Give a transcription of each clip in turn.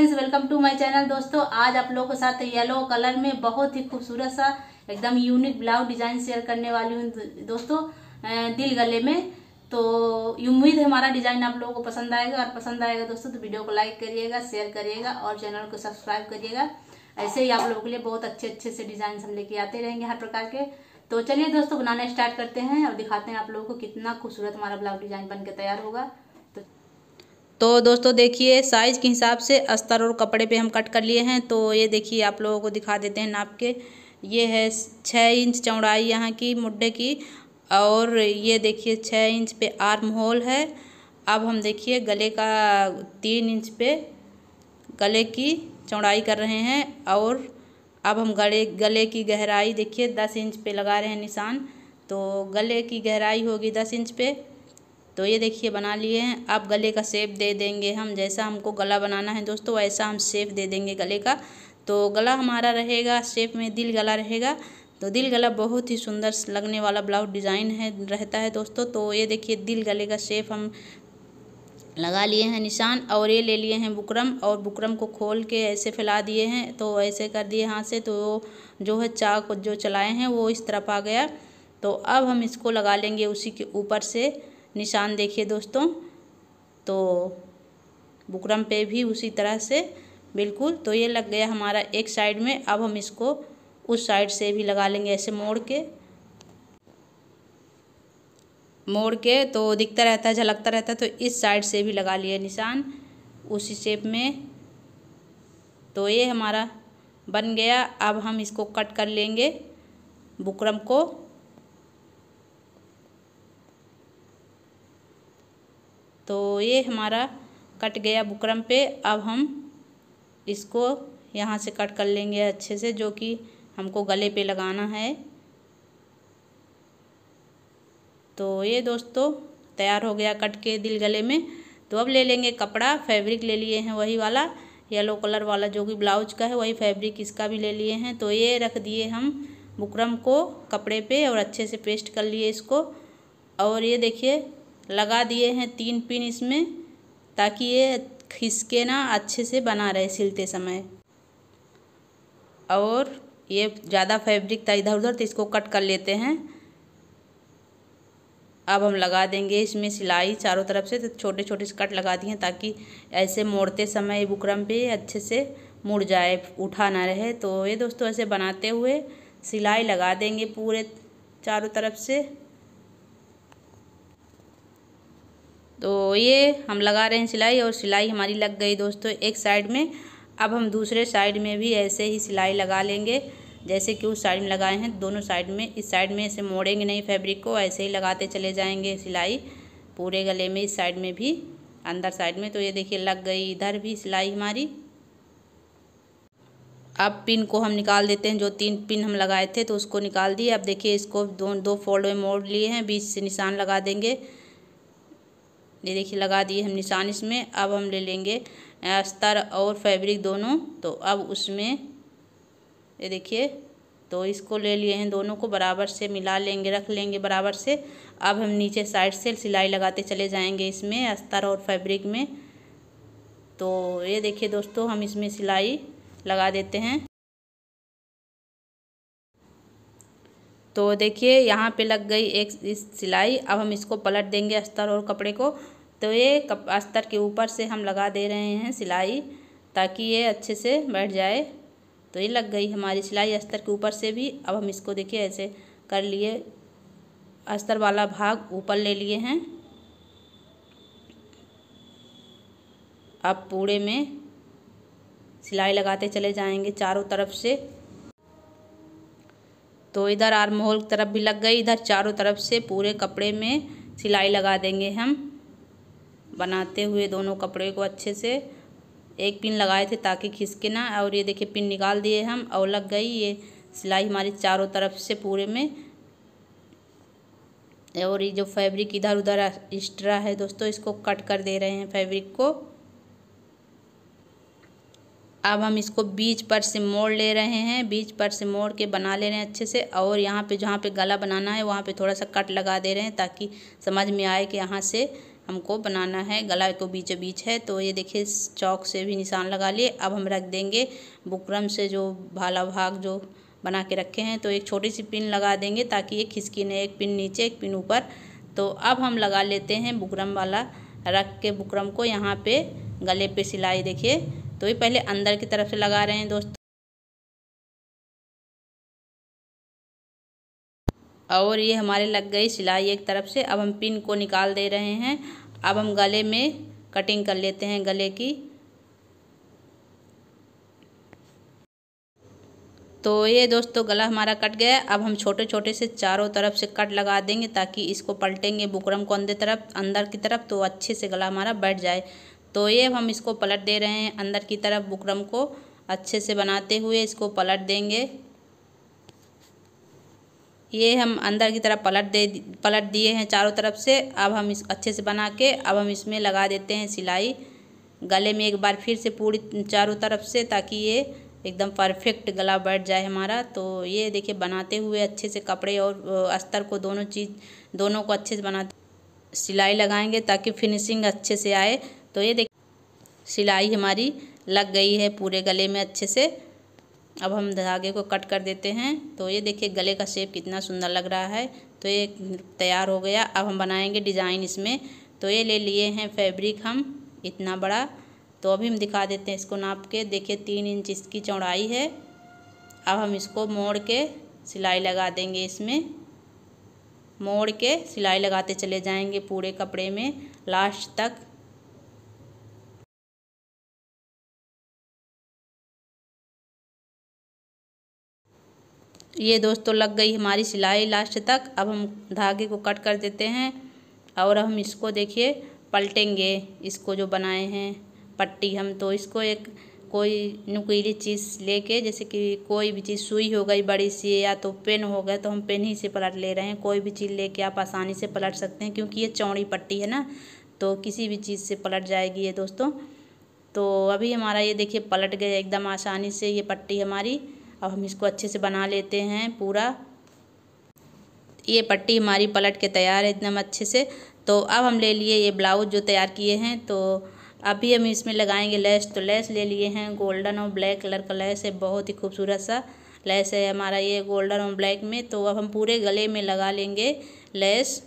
friends welcome to my channel दोस्तों आज आप लोगों के साथ येलो कलर में बहुत ही खूबसूरत सा एकदम यूनिक ब्लाउज डिजाइन शेयर करने वाली हूँ दोस्तों दिल गले में तो उम्मीद है हमारा डिजाइन आप लोगों को पसंद आएगा और पसंद आएगा दोस्तों तो वीडियो को लाइक करिएगा शेयर करिएगा और चैनल को सब्सक्राइब करिएगा ऐसे ही आप लोगों के लिए बहुत अच्छे अच्छे से डिजाइन हम लेके आते रहेंगे हर प्रकार के तो चलिए दोस्तों बनाना स्टार्ट करते हैं और दिखाते हैं आप लोगों को कितना खूबसूरत हमारा ब्लाउज डिजाइन बनकर तैयार होगा तो दोस्तों देखिए साइज़ के हिसाब से अस्तर और कपड़े पे हम कट कर लिए हैं तो ये देखिए आप लोगों को दिखा देते हैं नाप के ये है छः इंच चौड़ाई यहाँ की मुड्ढे की और ये देखिए छः इंच पे आर्म होल है अब हम देखिए गले का तीन इंच पे गले की चौड़ाई कर रहे हैं और अब हम गले गले की गहराई देखिए दस इंच पे लगा रहे हैं निशान तो गले की गहराई होगी दस इंच पे तो ये देखिए बना लिए हैं अब गले का शेप दे देंगे हम जैसा हमको गला बनाना है दोस्तों वैसा हम सेप दे देंगे गले का तो गला हमारा रहेगा शेप में दिल गला रहेगा तो दिल गला बहुत ही सुंदर लगने वाला ब्लाउज डिज़ाइन है रहता है दोस्तों तो ये देखिए दिल गले का शेप हम लगा लिए हैं निशान और ये ले लिए हैं बुकरम और बुकरम को खोल के ऐसे फैला दिए हैं तो ऐसे कर दिए हाथ से तो जो है चाक जो चलाए हैं वो इस तरफ आ गया तो अब हम इसको लगा लेंगे उसी के ऊपर से निशान देखिए दोस्तों तो बुकरम पे भी उसी तरह से बिल्कुल तो ये लग गया हमारा एक साइड में अब हम इसको उस साइड से भी लगा लेंगे ऐसे मोड़ के मोड़ के तो दिखता रहता है झलकता रहता है तो इस साइड से भी लगा लिए निशान उसी शेप में तो ये हमारा बन गया अब हम इसको कट कर लेंगे बुकरम को तो ये हमारा कट गया बुकरम पे अब हम इसको यहाँ से कट कर लेंगे अच्छे से जो कि हमको गले पे लगाना है तो ये दोस्तों तैयार हो गया कट के दिल गले में तो अब ले लेंगे कपड़ा फैब्रिक ले लिए हैं वही वाला येलो कलर वाला जो कि ब्लाउज का है वही फैब्रिक इसका भी ले लिए हैं तो ये रख दिए हम बुकरम को कपड़े पे और अच्छे से पेस्ट कर लिए इसको और ये देखिए लगा दिए हैं तीन पिन इसमें ताकि ये खिसके ना अच्छे से बना रहे सिलते समय और ये ज़्यादा फैब्रिक था इधर उधर तो इसको कट कर लेते हैं अब हम लगा देंगे इसमें सिलाई चारों तरफ से तो छोटे छोटे से कट लगा दिए ताकि ऐसे मोड़ते समय बुकरम पे अच्छे से मुड़ जाए उठा ना रहे तो ये दोस्तों ऐसे बनाते हुए सिलाई लगा देंगे पूरे चारों तरफ से तो ये हम लगा रहे हैं सिलाई और सिलाई हमारी लग गई दोस्तों एक साइड में अब हम दूसरे साइड में भी ऐसे ही सिलाई लगा लेंगे जैसे कि उस साइड में लगाए हैं दोनों साइड में इस साइड में ऐसे मोड़ेंगे नहीं फैब्रिक को ऐसे ही लगाते चले जाएंगे सिलाई पूरे गले में इस साइड में भी अंदर साइड में तो ये देखिए लग गई इधर भी सिलाई हमारी अब पिन को हम निकाल देते हैं जो तीन पिन हम लगाए थे तो उसको निकाल दिए अब देखिए इसको दो दो फोल्ड में मोड़ लिए हैं बीच से निशान लगा देंगे ये देखिए लगा दिए हम निशान इसमें अब हम ले लेंगे अस्तर और फैब्रिक दोनों तो अब उसमें ये देखिए तो इसको ले लिए हैं दोनों को बराबर से मिला लेंगे रख लेंगे बराबर से अब हम नीचे साइड से सिलाई लगाते चले जाएंगे इसमें अस्तर और फैब्रिक में तो ये देखिए दोस्तों हम इसमें सिलाई लगा देते हैं तो देखिए यहाँ पे लग गई एक इस सिलाई अब हम इसको पलट देंगे अस्तर और कपड़े को तो ये कप अस्तर के ऊपर से हम लगा दे रहे हैं सिलाई ताकि ये अच्छे से बैठ जाए तो ये लग गई हमारी सिलाई अस्तर के ऊपर से भी अब हम इसको देखिए ऐसे कर लिए अस्तर वाला भाग ऊपर ले लिए हैं अब पूरे में सिलाई लगाते चले जाएंगे चारों तरफ से तो इधर आर्म होल की तरफ भी लग गई इधर चारों तरफ से पूरे कपड़े में सिलाई लगा देंगे हम बनाते हुए दोनों कपड़े को अच्छे से एक पिन लगाए थे ताकि खिसके ना और ये देखिए पिन निकाल दिए हम और लग गई ये सिलाई हमारी चारों तरफ से पूरे में और ये जो फैब्रिक इधर उधर एक्स्ट्रा है दोस्तों इसको कट कर दे रहे हैं फैब्रिक को अब हम इसको बीच पर से मोड़ ले रहे हैं बीच पर से मोड़ के बना ले रहे हैं अच्छे से और यहाँ पे जहाँ पे गला बनाना है वहाँ पे थोड़ा सा कट लगा दे रहे हैं ताकि समझ में आए कि यहाँ से हमको बनाना है गला को बीचों बीच है तो ये देखिए चौक से भी निशान लगा लिए अब हम रख देंगे बुकरम से जो भाला भाग जो बना के रखे हैं तो एक छोटी सी पिन लगा देंगे ताकि ये खिसकी नहीं एक पिन नीचे एक पिन ऊपर तो अब हम लगा लेते हैं बुकरम वाला रख के बुकरम को यहाँ पे गले पे सिलाई देखिए तो ये पहले अंदर की तरफ से लगा रहे हैं दोस्तों और ये हमारे लग गई सिलाई एक तरफ से अब हम पिन को निकाल दे रहे हैं अब हम गले में कटिंग कर लेते हैं गले की तो ये दोस्तों गला हमारा कट गया अब हम छोटे छोटे से चारों तरफ से कट लगा देंगे ताकि इसको पलटेंगे बुकरम को अंदर तरफ अंदर की तरफ तो अच्छे से गला हमारा बैठ जाए तो ये हम इसको पलट दे रहे हैं अंदर की तरफ बुकरम को अच्छे से बनाते हुए इसको पलट देंगे ये हम अंदर की तरफ पलट दे पलट दिए हैं चारों तरफ से अब हम इस अच्छे से बना के अब हम इसमें लगा देते हैं सिलाई गले में एक बार फिर से पूरी चारों तरफ से ताकि ये एकदम परफेक्ट गला बैठ जाए हमारा तो ये देखिए बनाते हुए अच्छे से कपड़े और अस्तर को दोनों चीज़ दोनों को अच्छे से बना सिलाई लगाएंगे ताकि फिनिशिंग अच्छे से आए तो ये देख सिलाई हमारी लग गई है पूरे गले में अच्छे से अब हम धागे को कट कर देते हैं तो ये देखिए गले का शेप कितना सुंदर लग रहा है तो ये तैयार हो गया अब हम बनाएंगे डिज़ाइन इसमें तो ये ले लिए हैं फैब्रिक हम इतना बड़ा तो अभी हम दिखा देते हैं इसको नाप के देखिए तीन इंच इसकी चौड़ाई है अब हम इसको मोड़ के सिलाई लगा देंगे इसमें मोड़ के सिलाई लगाते चले जाएंगे पूरे कपड़े में लास्ट तक ये दोस्तों तो लग गई हमारी सिलाई लास्ट तक अब हम धागे को कट कर देते हैं और हम इसको देखिए पलटेंगे इसको जो बनाए हैं पट्टी हम तो इसको एक कोई नुकीली चीज़ लेके जैसे कि कोई भी चीज़ सुई हो गई बड़ी सी या तो पेन हो गया तो हम पेन ही से पलट ले रहे हैं कोई भी चीज़ लेके आप आसानी से पलट सकते हैं क्योंकि ये चौड़ी पट्टी है ना तो किसी भी चीज़ से पलट जाएगी ये दोस्तों तो अभी हमारा ये देखिए पलट गया एकदम आसानी से ये पट्टी हमारी अब हम इसको अच्छे से बना लेते हैं पूरा ये पट्टी हमारी पलट के तैयार है एकदम अच्छे से तो अब हम ले लिए ये ब्लाउज जो तैयार किए हैं तो अभी हम इसमें लगाएंगे लेस तो लेस ले लिए हैं गोल्डन और ब्लैक कलर का लेस है बहुत ही खूबसूरत सा लेस है हमारा ये गोल्डन और ब्लैक में तो अब हम पूरे गले में लगा लेंगे लेस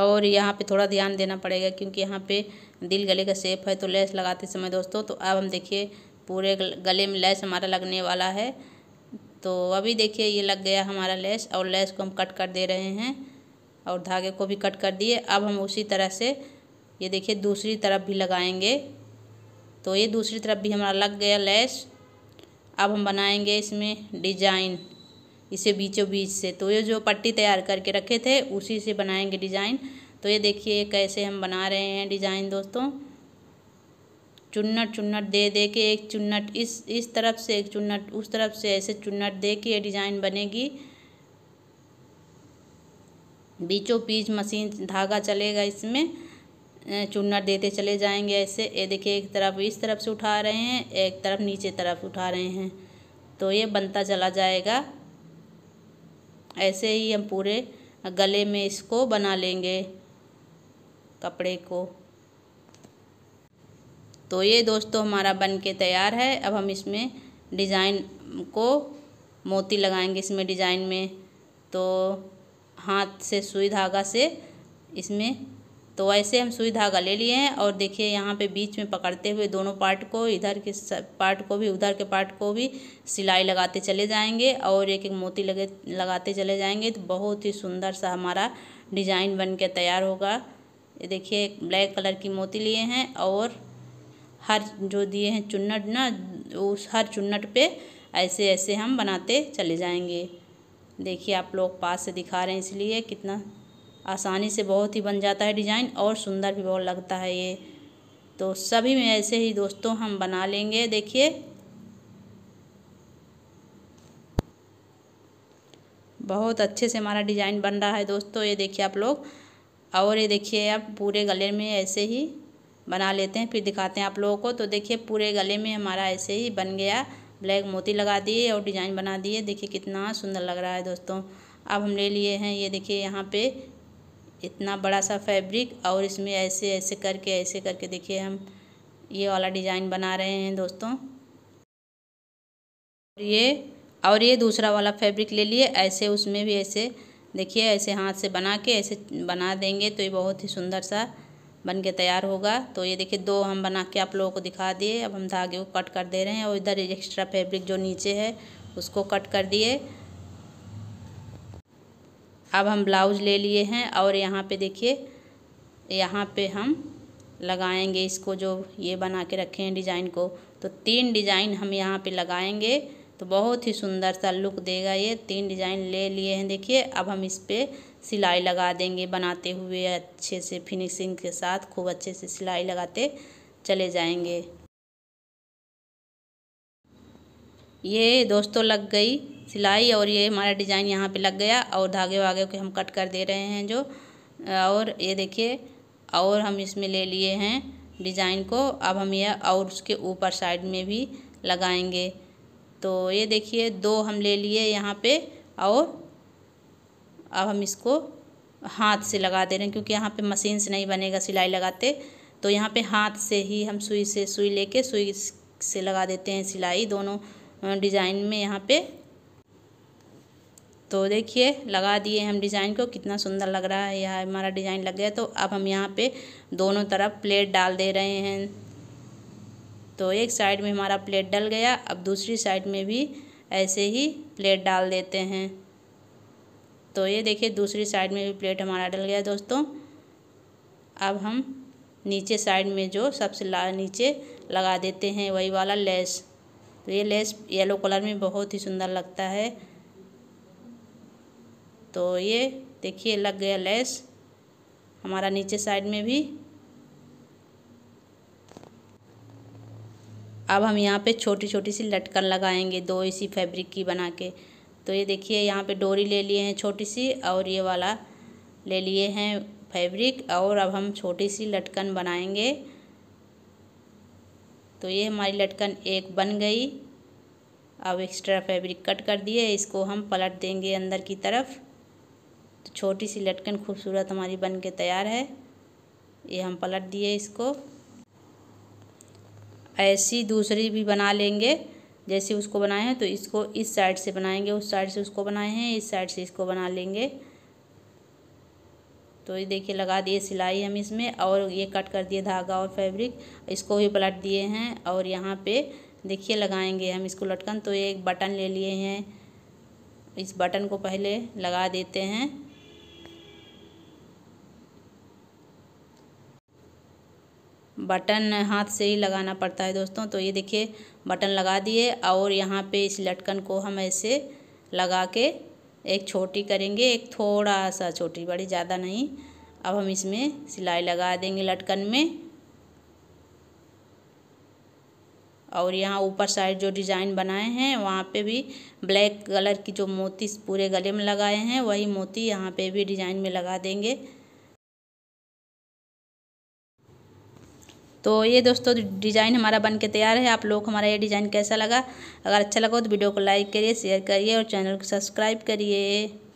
और यहाँ पे थोड़ा ध्यान देना पड़ेगा क्योंकि यहाँ पे दिल गले का सेप है तो लेस लगाते समय दोस्तों तो अब हम देखिए पूरे गले में लेस हमारा लगने वाला है तो अभी देखिए ये लग गया हमारा लेस और लेस को हम कट कर दे रहे हैं और धागे को भी कट कर दिए अब हम उसी तरह से ये देखिए दूसरी तरफ भी लगाएंगे तो ये दूसरी तरफ भी हमारा लग गया लेस अब हम बनाएंगे इसमें डिजाइन इसे बीचों बीच से तो ये जो पट्टी तैयार करके रखे थे उसी से बनाएंगे डिज़ाइन तो ये देखिए कैसे हम बना रहे हैं डिज़ाइन दोस्तों चुन्नट चुन्नट दे दे के एक चुन्नट इस इस तरफ से एक चुन्नट उस तरफ से ऐसे चुन्नट दे के ये डिज़ाइन बनेगी बीचों बीच मशीन धागा चलेगा इसमें चुन्नट देते चले जाएंगे ऐसे ये देखिए एक तरफ इस तरफ से उठा रहे हैं एक तरफ नीचे तरफ उठा रहे हैं तो ये बनता चला जाएगा ऐसे ही हम पूरे गले में इसको बना लेंगे कपड़े को तो ये दोस्तों हमारा बन के तैयार है अब हम इसमें डिज़ाइन को मोती लगाएंगे इसमें डिज़ाइन में तो हाथ से सुई धागा से इसमें तो ऐसे हम सुई धागा ले लिए हैं और देखिए यहाँ पे बीच में पकड़ते हुए दोनों पार्ट को इधर के पार्ट को भी उधर के पार्ट को भी सिलाई लगाते चले जाएंगे और एक एक मोती लगे लगाते चले जाएंगे तो बहुत ही सुंदर सा हमारा डिज़ाइन बन के तैयार होगा ये देखिए ब्लैक कलर की मोती लिए हैं और हर जो दिए हैं चुन्नट ना उस हर चुन्नट पर ऐसे ऐसे हम बनाते चले जाएंगे देखिए आप लोग पास से दिखा रहे हैं इसलिए कितना आसानी से बहुत ही बन जाता है डिजाइन और सुंदर भी बहुत लगता है ये तो सभी में ऐसे ही दोस्तों हम बना लेंगे देखिए बहुत अच्छे से हमारा डिजाइन बन रहा है दोस्तों ये देखिए आप लोग और ये देखिए आप पूरे गले में ऐसे ही बना लेते हैं फिर दिखाते हैं आप लोगों को तो देखिए पूरे गले में हमारा ऐसे ही बन गया ब्लैक मोती लगा दिए और डिजाइन बना दिए देखिए कितना सुंदर लग रहा है दोस्तों अब हम ले लिए हैं ये देखिए यहाँ पे इतना बड़ा सा फैब्रिक और इसमें ऐसे ऐसे करके ऐसे करके देखिए हम ये वाला डिज़ाइन बना रहे हैं दोस्तों ये और ये दूसरा वाला फैब्रिक ले लिए ऐसे उसमें भी ऐसे देखिए ऐसे हाथ से बना के ऐसे बना देंगे तो ये बहुत ही सुंदर सा बन के तैयार होगा तो ये देखिए दो हम बना के आप लोगों को दिखा दिए अब हम धागे को कट कर दे रहे हैं और इधर एक्स्ट्रा फैब्रिक जो नीचे है उसको कट कर दिए अब हम ब्लाउज ले लिए हैं और यहाँ पे देखिए यहाँ पे हम लगाएंगे इसको जो ये बना के रखे हैं डिज़ाइन को तो तीन डिज़ाइन हम यहाँ पे लगाएंगे तो बहुत ही सुंदर सा लुक देगा ये तीन डिज़ाइन ले लिए हैं देखिए अब हम इस पर सिलाई लगा देंगे बनाते हुए अच्छे से फिनिशिंग के साथ खूब अच्छे से सिलाई लगाते चले जाएंगे ये दोस्तों लग गई सिलाई और ये हमारा डिज़ाइन यहाँ पे लग गया और धागे वागे के हम कट कर दे रहे हैं जो और ये देखिए और हम इसमें ले लिए हैं डिज़ाइन को अब हम यह और उसके ऊपर साइड में भी लगाएंगे तो ये देखिए दो हम ले लिए यहाँ पे और अब हम इसको हाथ से लगा दे रहे हैं क्योंकि यहाँ पे मशीन से नहीं बनेगा सिलाई लगाते तो यहाँ पे हाथ से ही हम सुई से सुई लेके सुई से लगा देते हैं सिलाई दोनों डिज़ाइन में यहाँ पे तो देखिए लगा दिए हम डिज़ाइन को कितना सुंदर लग रहा है यह हमारा डिज़ाइन लग गया तो अब हम यहाँ पे दोनों तरफ प्लेट डाल दे रहे हैं तो एक साइड में हमारा प्लेट डल गया अब दूसरी साइड में भी ऐसे ही प्लेट डाल देते हैं तो ये देखिए दूसरी साइड में भी प्लेट हमारा डल गया दोस्तों अब हम नीचे साइड में जो सबसे ला नीचे लगा देते हैं वही वाला लेस तो ये लेस येलो कलर में बहुत ही सुंदर लगता है तो ये देखिए लग गया लेस हमारा नीचे साइड में भी अब हम यहाँ पे छोटी छोटी सी लटकन लगाएंगे दो इसी फैब्रिक की बना के तो ये देखिए यहाँ पे डोरी ले लिए हैं छोटी सी और ये वाला ले लिए हैं फैब्रिक और अब हम छोटी सी लटकन बनाएंगे तो ये हमारी लटकन एक बन गई अब एक्स्ट्रा फैब्रिक कट कर दिए इसको हम पलट देंगे अंदर की तरफ तो छोटी सी लटकन खूबसूरत हमारी बन के तैयार है ये हम पलट दिए इसको ऐसी दूसरी भी बना लेंगे जैसे उसको बनाए हैं तो इसको इस साइड से बनाएंगे उस साइड से उसको बनाए हैं इस साइड से इसको बना लेंगे तो ये देखिए लगा दिए सिलाई हम इसमें और ये कट कर दिए धागा और फैब्रिक इसको भी पलट दिए हैं और यहाँ पे देखिए लगाएंगे हम इसको लटकन तो एक बटन ले लिए हैं इस बटन को पहले लगा देते हैं बटन हाथ से ही लगाना पड़ता है दोस्तों तो ये देखिए बटन लगा दिए और यहाँ पे इस लटकन को हम ऐसे लगा के एक छोटी करेंगे एक थोड़ा सा छोटी बड़ी ज़्यादा नहीं अब हम इसमें सिलाई लगा देंगे लटकन में और यहाँ ऊपर साइड जो डिज़ाइन बनाए हैं वहाँ पे भी ब्लैक कलर की जो मोती पूरे गले में लगाए हैं वही मोती यहाँ पे भी डिज़ाइन में लगा देंगे तो ये दोस्तों डिज़ाइन हमारा बन के तैयार है आप लोग हमारा ये डिज़ाइन कैसा लगा अगर अच्छा लगा तो वीडियो को लाइक करिए शेयर करिए और चैनल को सब्सक्राइब करिए